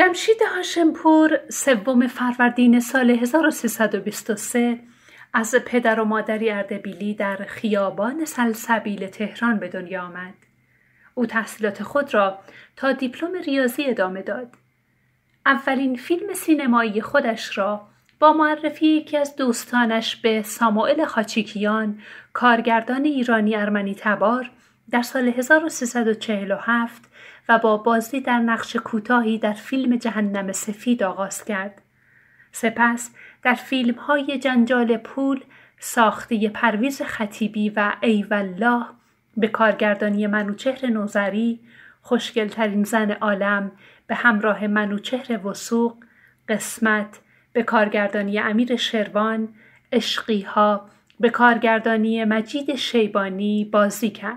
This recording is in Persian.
جمشید هاشمپور سوم فروردین سال 1323 از پدر و مادری اردبیلی در خیابان سلسبیل تهران به دنیا آمد. او تحصیلات خود را تا دیپلم ریاضی ادامه داد. اولین فیلم سینمایی خودش را با معرفی یکی از دوستانش به ساموئل خاچیکیان کارگردان ایرانی ارمنی تبار در سال 1347 و با بازی در نقش کوتاهی در فیلم جهنم سفید آغاز کرد. سپس در فیلم های جنجال پول، ساخته پرویز خطیبی و ایوالله به کارگردانی منوچهر نوزری، خوشگلترین زن عالم به همراه منوچهر وسوق، قسمت به کارگردانی امیر شروان، اشقیها به کارگردانی مجید شیبانی بازی کرد.